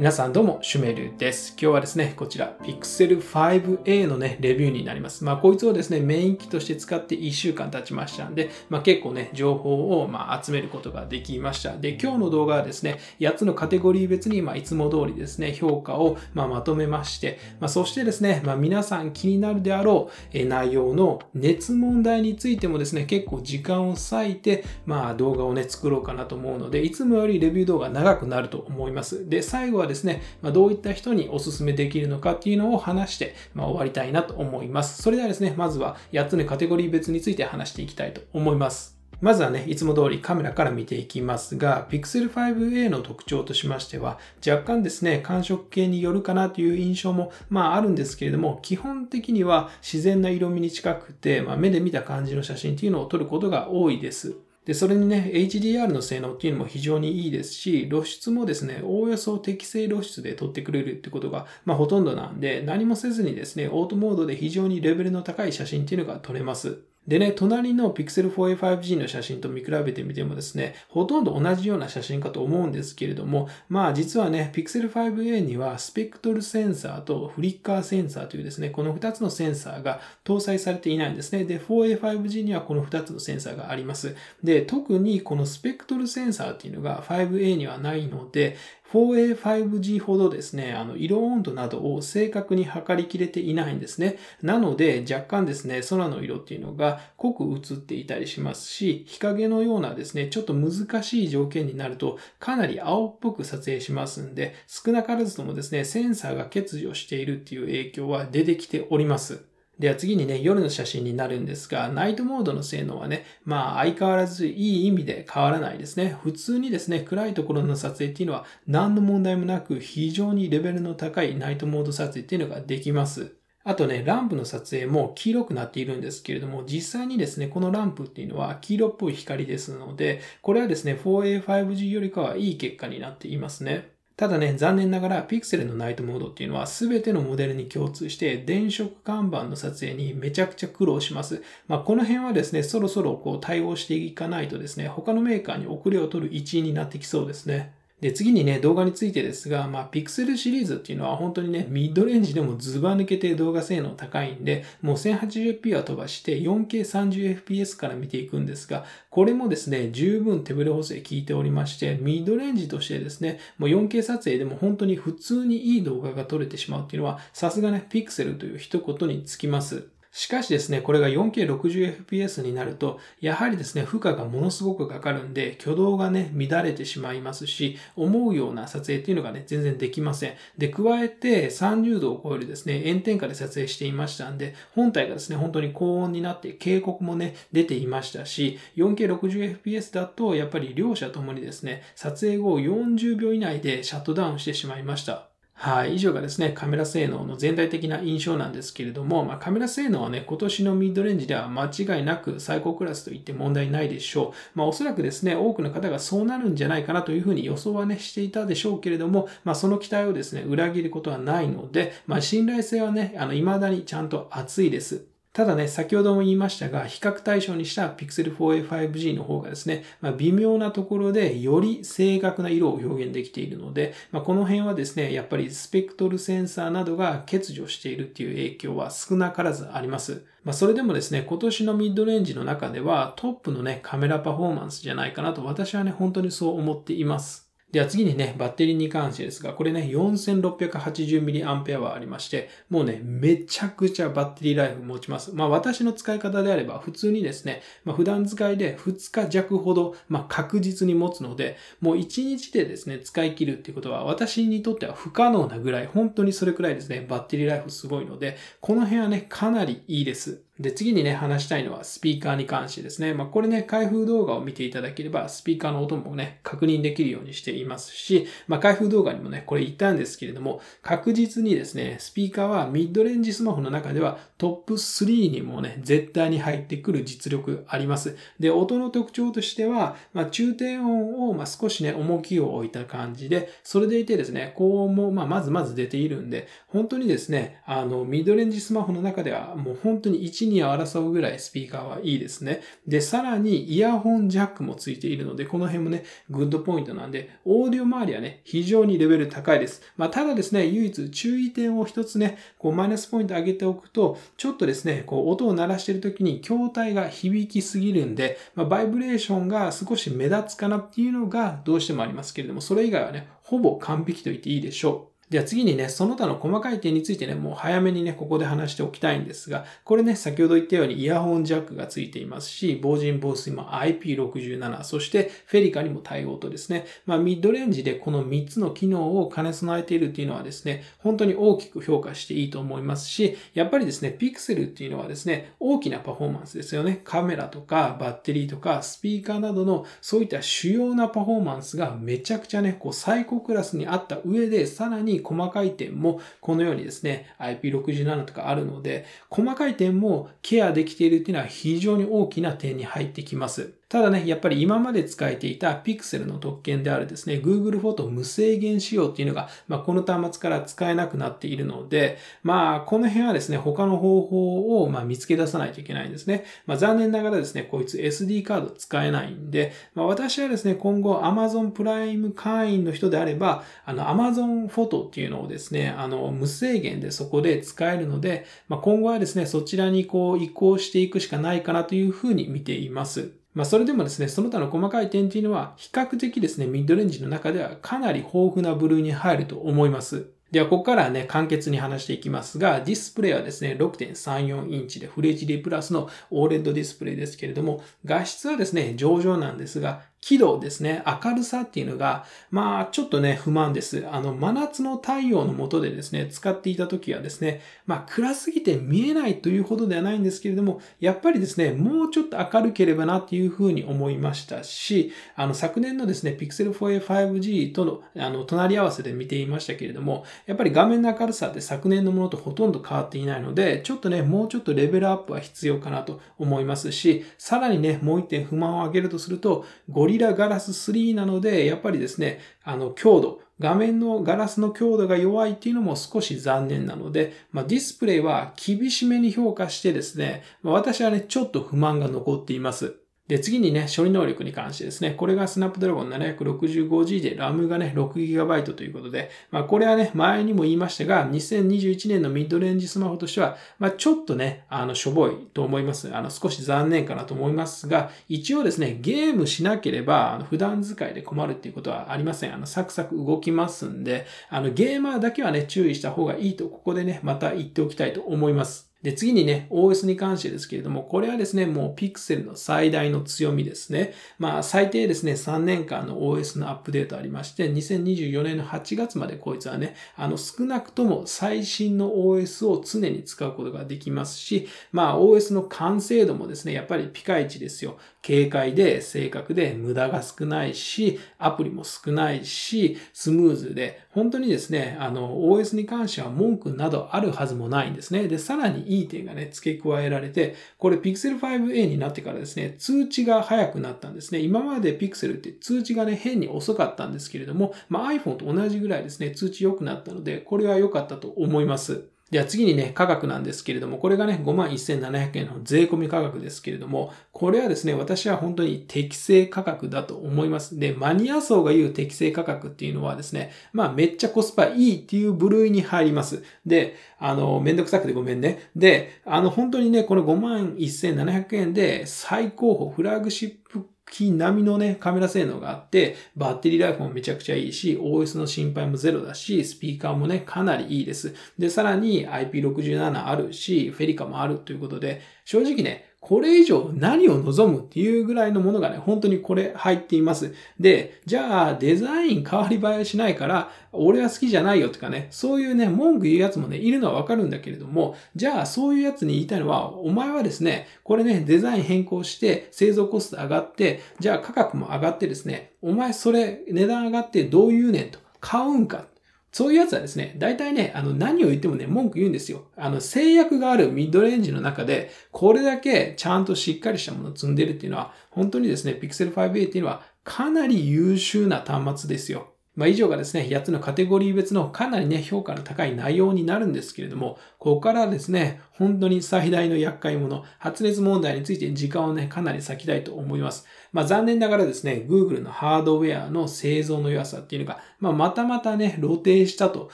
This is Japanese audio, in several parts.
皆さんどうも、シュメルです。今日はですね、こちら、Pixel 5a のね、レビューになります。まあ、こいつをですね、メイン機として使って1週間経ちましたんで、まあ、結構ね、情報を、まあ、集めることができました。で、今日の動画はですね、8つのカテゴリー別に、まあ、いつも通りですね、評価を、まあ、まとめまして、まあ、そしてですね、まあ、皆さん気になるであろう、え内容の熱問題についてもですね、結構時間を割いて、まあ、動画をね、作ろうかなと思うので、いつもよりレビュー動画長くなると思います。で、最後はですね、まどういった人にお勧めできるのかっていうのを話して、ま終わりたいなと思います。それではですね、まずは8つのカテゴリー別について話していきたいと思います。まずはね、いつも通りカメラから見ていきますが、Pixel 5a の特徴としましては、若干ですね、感触系によるかなという印象も、まああるんですけれども、基本的には自然な色味に近くて、まあ、目で見た感じの写真っていうのを撮ることが多いです。で、それにね、HDR の性能っていうのも非常にいいですし、露出もですね、おおよそ適正露出で撮ってくれるってことが、まあ、ほとんどなんで、何もせずにですね、オートモードで非常にレベルの高い写真っていうのが撮れます。でね、隣の Pixel 4a 5G の写真と見比べてみてもですね、ほとんど同じような写真かと思うんですけれども、まあ実はね、Pixel 5a にはスペクトルセンサーとフリッカーセンサーというですね、この2つのセンサーが搭載されていないんですね。で、4a 5G にはこの2つのセンサーがあります。で、特にこのスペクトルセンサーっていうのが 5a にはないので、4A5G ほどですね、あの、色温度などを正確に測りきれていないんですね。なので、若干ですね、空の色っていうのが濃く映っていたりしますし、日陰のようなですね、ちょっと難しい条件になると、かなり青っぽく撮影しますんで、少なからずともですね、センサーが欠如しているっていう影響は出てきております。では次にね、夜の写真になるんですが、ナイトモードの性能はね、まあ相変わらずいい意味で変わらないですね。普通にですね、暗いところの撮影っていうのは何の問題もなく非常にレベルの高いナイトモード撮影っていうのができます。あとね、ランプの撮影も黄色くなっているんですけれども、実際にですね、このランプっていうのは黄色っぽい光ですので、これはですね、4A5G よりかはいい結果になっていますね。ただね、残念ながらピクセルのナイトモードっていうのは全てのモデルに共通して電飾看板の撮影にめちゃくちゃ苦労します。まあ、この辺はですね、そろそろこう対応していかないとですね、他のメーカーに遅れを取る一因になってきそうですね。で、次にね、動画についてですが、まあ、p i x シリーズっていうのは本当にね、ミッドレンジでもズバ抜けて動画性能高いんで、もう 1080p は飛ばして 4K30fps から見ていくんですが、これもですね、十分手ブレ補正効いておりまして、ミッドレンジとしてですね、もう 4K 撮影でも本当に普通にいい動画が撮れてしまうっていうのは、さすがね、ピクセルという一言につきます。しかしですね、これが 4K60fps になると、やはりですね、負荷がものすごくかかるんで、挙動がね、乱れてしまいますし、思うような撮影っていうのがね、全然できません。で、加えて30度を超えるですね、炎天下で撮影していましたんで、本体がですね、本当に高温になって警告もね、出ていましたし、4K60fps だと、やっぱり両者ともにですね、撮影後40秒以内でシャットダウンしてしまいました。はい、以上がですね、カメラ性能の全体的な印象なんですけれども、まあ、カメラ性能はね、今年のミッドレンジでは間違いなく最高クラスと言って問題ないでしょう。まあ、おそらくですね、多くの方がそうなるんじゃないかなというふうに予想はね、していたでしょうけれども、まあ、その期待をですね、裏切ることはないので、まあ、信頼性はね、あの、未だにちゃんと厚いです。ただね、先ほども言いましたが、比較対象にした Pixel 4a 5G の方がですね、まあ、微妙なところでより正確な色を表現できているので、まあ、この辺はですね、やっぱりスペクトルセンサーなどが欠如しているっていう影響は少なからずあります。まあ、それでもですね、今年のミッドレンジの中ではトップのね、カメラパフォーマンスじゃないかなと私はね、本当にそう思っています。では次にね、バッテリーに関してですが、これね、4680mAh ありまして、もうね、めちゃくちゃバッテリーライフ持ちます。まあ私の使い方であれば、普通にですね、まあ普段使いで2日弱ほど、まあ確実に持つので、もう1日でですね、使い切るっていうことは、私にとっては不可能なぐらい、本当にそれくらいですね、バッテリーライフすごいので、この辺はね、かなりいいです。で、次にね、話したいのはスピーカーに関してですね。まあ、これね、開封動画を見ていただければ、スピーカーの音もね、確認できるようにしていますし、まあ、開封動画にもね、これ言ったんですけれども、確実にですね、スピーカーはミッドレンジスマホの中ではトップ3にもね、絶対に入ってくる実力あります。で、音の特徴としては、まあ、中低音を、ま少しね、重きを置いた感じで、それでいてですね、高音も、ままずまず出ているんで、本当にですね、あの、ミッドレンジスマホの中では、もう本当に1、に争うぐらいスピーカーはいいですね。で、さらにイヤホンジャックもついているので、この辺もね、グッドポイントなんで、オーディオ周りはね、非常にレベル高いです。まあ、ただですね、唯一注意点を一つね、こうマイナスポイント上げておくと、ちょっとですね、こう音を鳴らしてる時に筐体が響きすぎるんで、まあ、バイブレーションが少し目立つかなっていうのがどうしてもありますけれども、それ以外はね、ほぼ完璧と言っていいでしょう。では次にね、その他の細かい点についてね、もう早めにね、ここで話しておきたいんですが、これね、先ほど言ったようにイヤホンジャックがついていますし、防塵防水も IP67、そしてフェリカにも対応とですね、まあ、ミッドレンジでこの3つの機能を兼ね備えているっていうのはですね、本当に大きく評価していいと思いますし、やっぱりですね、ピクセルっていうのはですね、大きなパフォーマンスですよね。カメラとかバッテリーとかスピーカーなどのそういった主要なパフォーマンスがめちゃくちゃね、こう最高クラスにあった上で、さらに細かい点もこのようにですね、IP67 とかあるので、細かい点もケアできているっていうのは非常に大きな点に入ってきます。ただね、やっぱり今まで使えていた Pixel の特権であるですね、Google フォト無制限仕様っていうのが、まあ、この端末から使えなくなっているので、まあ、この辺はですね、他の方法をまあ見つけ出さないといけないんですね。まあ、残念ながらですね、こいつ SD カード使えないんで、まあ、私はですね、今後 Amazon プライム会員の人であれば、あの Amazon フォトっていうのをですね、あの、無制限でそこで使えるので、まあ、今後はですね、そちらにこう移行していくしかないかなというふうに見ています。まあ、それでもですね、その他の細かい点っていうのは、比較的ですね、ミッドレンジの中ではかなり豊富な部類に入ると思います。では、ここからね、簡潔に話していきますが、ディスプレイはですね、6.34インチでフレジリープラスの OLED ディスプレイですけれども、画質はですね、上々なんですが、輝度ですね、明るさっていうのが、まあ、ちょっとね、不満です。あの、真夏の太陽の下でですね、使っていた時はですね、まあ、暗すぎて見えないというほどではないんですけれども、やっぱりですね、もうちょっと明るければなっていうふうに思いましたし、あの、昨年のですね、Pixel 4a 5G との、あの、隣り合わせで見ていましたけれども、やっぱり画面の明るさって昨年のものとほとんど変わっていないので、ちょっとね、もうちょっとレベルアップは必要かなと思いますし、さらにね、もう一点不満を挙げるとすると、ゴリラガラス3なので、やっぱりですね、あの、強度、画面のガラスの強度が弱いっていうのも少し残念なので、まあ、ディスプレイは厳しめに評価してですね、まあ、私はね、ちょっと不満が残っています。で、次にね、処理能力に関してですね、これが Snapdragon 765G で RAM がね、6GB ということで、まあこれはね、前にも言いましたが、2021年のミッドレンジスマホとしては、まあちょっとね、あの、しょぼいと思います。あの、少し残念かなと思いますが、一応ですね、ゲームしなければ、あの普段使いで困るっていうことはありません。あの、サクサク動きますんで、あの、ゲーマーだけはね、注意した方がいいと、ここでね、また言っておきたいと思います。で、次にね、OS に関してですけれども、これはですね、もう Pixel の最大の強みですね。まあ、最低ですね、3年間の OS のアップデートありまして、2024年の8月までこいつはね、あの、少なくとも最新の OS を常に使うことができますし、まあ、OS の完成度もですね、やっぱりピカイチですよ。軽快で正確で無駄が少ないし、アプリも少ないし、スムーズで、本当にですね、あの、OS に関しては文句などあるはずもないんですね。で、さらにいい点がね、付け加えられて、これ Pixel 5a になってからですね、通知が早くなったんですね。今まで Pixel って通知がね、変に遅かったんですけれども、まあ、iPhone と同じぐらいですね、通知良くなったので、これは良かったと思います。では次にね、価格なんですけれども、これがね、51,700円の税込み価格ですけれども、これはですね、私は本当に適正価格だと思います。で、マニア層が言う適正価格っていうのはですね、まあめっちゃコスパいいっていう部類に入ります。で、あの、めんどくさくてごめんね。で、あの、本当にね、この51,700円で最高峰フラグシップ機並みのね、カメラ性能があって、バッテリーライフもめちゃくちゃいいし、OS の心配もゼロだし、スピーカーもね、かなりいいです。で、さらに IP67 あるし、フェリカもあるということで、正直ね、これ以上何を望むっていうぐらいのものがね、本当にこれ入っています。で、じゃあデザイン変わり映えしないから、俺は好きじゃないよとかね、そういうね、文句言うやつもね、いるのはわかるんだけれども、じゃあそういうやつに言いたいのは、お前はですね、これね、デザイン変更して製造コスト上がって、じゃあ価格も上がってですね、お前それ値段上がってどう言うねんと、買うんかそういうやつはですね、大体ね、あの、何を言ってもね、文句言うんですよ。あの、制約があるミッドレンジの中で、これだけちゃんとしっかりしたものを積んでるっていうのは、本当にですね、Pixel 5a っていうのは、かなり優秀な端末ですよ。まあ、以上がですね、8つのカテゴリー別のかなりね、評価の高い内容になるんですけれども、ここからですね、本当に最大の厄介者、発熱問題について時間をね、かなり割きたいと思います。まあ、残念ながらですね、Google のハードウェアの製造の弱さっていうのが、まあ、またまたね、露呈したと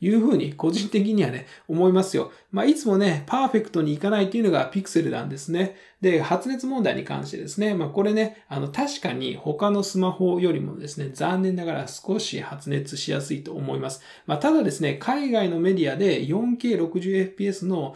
いうふうに、個人的にはね、思いますよ。まあ、いつもね、パーフェクトにいかないっていうのが Pixel なんですね。で、発熱問題に関してですね、まあこれね、あの確かに他のスマホよりもですね、残念ながら少し発熱しやすいと思います。まあただですね、海外のメディアで 4K60fps の、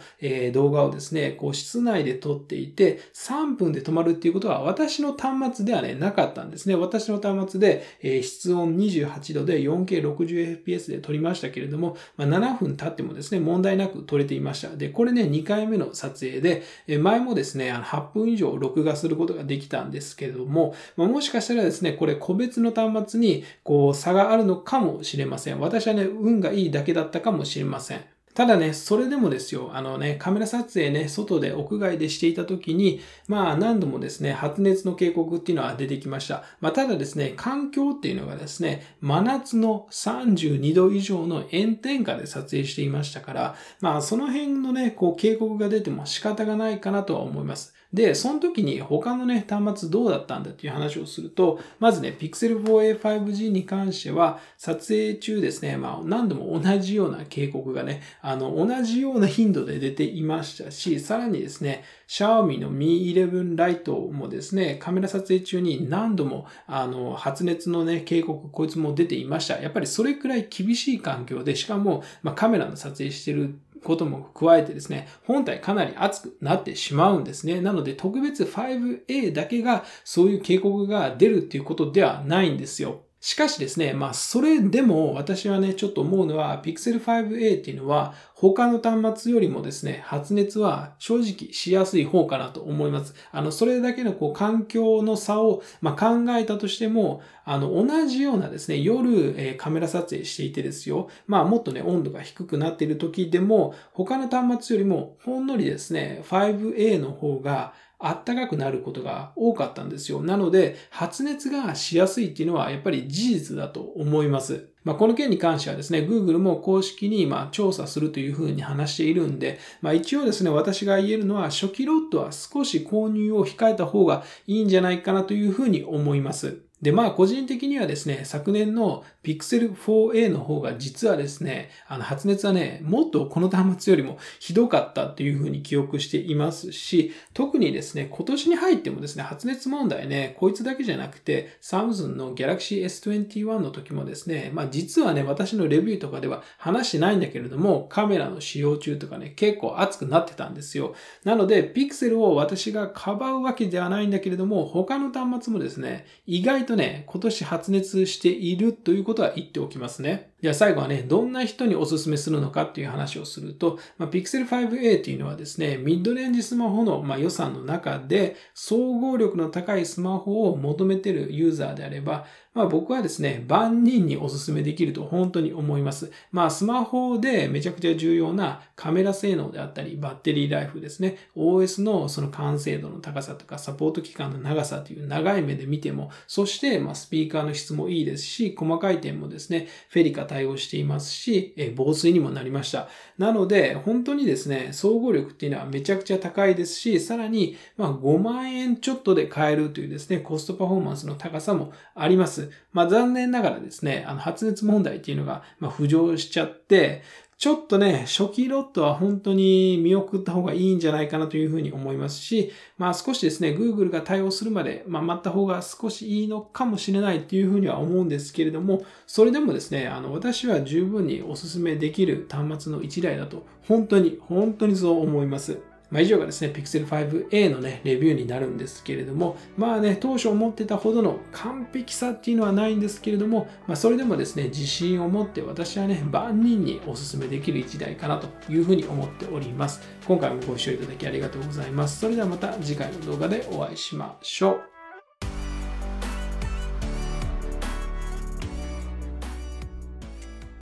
動画をですね、こう室内で撮っていて3分で止まるっていうことは私の端末ではね、なかったんですね。私の端末で、室温28度で 4K60fps で撮りましたけれども、まあ、7分経ってもですね、問題なく撮れていました。で、これね、2回目の撮影で、前もですね、8分以上録画することができたんですけれども、まあ、もしかしたらですね、これ個別の端末にこう差があるのかもしれません。私はね、運がいいだけだったかもしれません。ただね、それでもですよ、あのね、カメラ撮影ね、外で屋外でしていた時に、まあ何度もですね、発熱の警告っていうのは出てきました。まあただですね、環境っていうのがですね、真夏の32度以上の炎天下で撮影していましたから、まあその辺のね、こう警告が出ても仕方がないかなとは思います。で、その時に他のね、端末どうだったんだっていう話をすると、まずね、Pixel 4a 5G に関しては、撮影中ですね、まあ何度も同じような警告がね、あの、同じような頻度で出ていましたし、さらにですね、Xiaomi の Mi 11 Lite もですね、カメラ撮影中に何度も、あの、発熱のね、警告、こいつも出ていました。やっぱりそれくらい厳しい環境で、しかも、まあ、カメラの撮影してることも加えてですね、本体かなり熱くなってしまうんですね。なので特別 5A だけがそういう警告が出るっていうことではないんですよ。しかしですね、まあ、それでも私はね、ちょっと思うのは、Pixel 5a っていうのは、他の端末よりもですね、発熱は正直しやすい方かなと思います。あの、それだけのこう、環境の差を、まあ、考えたとしても、あの、同じようなですね、夜、えー、カメラ撮影していてですよ、まあ、もっとね、温度が低くなっている時でも、他の端末よりも、ほんのりですね、5a の方が、あったかくなることが多かったんですよ。なので、発熱がしやすいっていうのはやっぱり事実だと思います。まあ、この件に関してはですね、Google も公式にま調査するというふうに話しているんで、まあ、一応ですね、私が言えるのは初期ロットは少し購入を控えた方がいいんじゃないかなというふうに思います。で、まあ個人的にはですね、昨年の Pixel 4a の方が実はですね、あの発熱はね、もっとこの端末よりもひどかったっていうふうに記憶していますし、特にですね、今年に入ってもですね、発熱問題ね、こいつだけじゃなくて、サムズンの Galaxy S21 の時もですね、まあ実はね、私のレビューとかでは話してないんだけれども、カメラの使用中とかね、結構熱くなってたんですよ。なので、Pixel を私がかばうわけではないんだけれども、他の端末もですね、意外とね、今年発熱しているということは言っておきますね。じゃあ最後はね、どんな人にお勧めするのかっていう話をすると、まあ、Pixel 5a っていうのはですね、ミッドレンジスマホの、まあ、予算の中で総合力の高いスマホを求めてるユーザーであれば、まあ僕はですね、万人にお勧めできると本当に思います。まあスマホでめちゃくちゃ重要なカメラ性能であったり、バッテリーライフですね、OS のその完成度の高さとか、サポート期間の長さという長い目で見ても、そしてまあスピーカーの質もいいですし、細かい点もですね、フェリカ対応していますし、え防水にもなりました。なので、本当にですね、総合力っていうのはめちゃくちゃ高いですし、さらに、ま5万円ちょっとで買えるというですね、コストパフォーマンスの高さもあります。まあ、残念ながらですね、あの、発熱問題っていうのが、ま浮上しちゃって、ちょっとね、初期ロットは本当に見送った方がいいんじゃないかなというふうに思いますし、まあ少しですね、Google が対応するまで、まあ待った方が少しいいのかもしれないというふうには思うんですけれども、それでもですね、あの、私は十分にお勧めできる端末の一台だと、本当に、本当にそう思います。まあ、以上がですね、Pixel 5a のね、レビューになるんですけれども、まあね、当初思ってたほどの完璧さっていうのはないんですけれども、まあ、それでもですね、自信を持って私はね、万人にお勧めできる一台かなというふうに思っております。今回もご視聴いただきありがとうございます。それではまた次回の動画でお会いしましょう。